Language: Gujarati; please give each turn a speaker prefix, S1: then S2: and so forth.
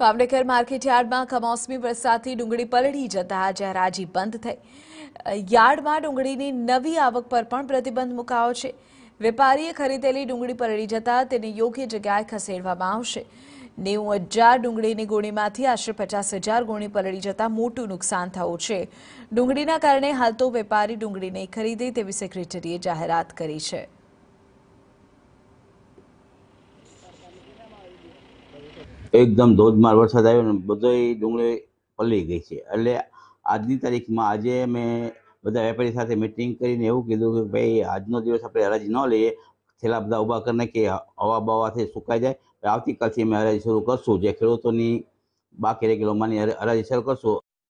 S1: ભાવનગર માર્કેટયાર્ડમાં કમોસમી વરસાદથી ડુંગળી પલળી જતા હરાજી બંધ થઈ યાર્ડમાં ડુંગળીની નવી આવક પર પણ પ્રતિબંધ મુકાયો છે વેપારીએ ખરીદેલી ડુંગળી પલળી જતા તેને યોગ્ય જગ્યાએ ખસેડવામાં આવશે નેવું હજાર ડુંગળીની ગોણીમાંથી આશરે પચાસ હજાર ગોણી પલળી જતાં મોટું નુકસાન થયું છે ડુંગળીના કારણે હાલ તો વેપારી ડુંગળી નહીં ખરીદે તેવી સેક્રેટરીએ જાહેરાત કરી છે
S2: એકદમ ધોધમાર વરસાદ આવ્યો ને બધોય ડુંગળી પલળી ગઈ છે એટલે આજની તારીખમાં આજે મેં બધા વેપારી સાથે મિટિંગ કરીને એવું કીધું કે ભાઈ આજનો દિવસ આપણે હરાજી ન લઈએ છેલ્લા બધા ઊભા કરીને કે હવા બવાથી સુકાઈ જાય આવતીકાલથી અમે હરાજી શરૂ કરશું જે ખેડૂતોની બાકી રહેલી લોમાની હરાજી શરૂ કરશું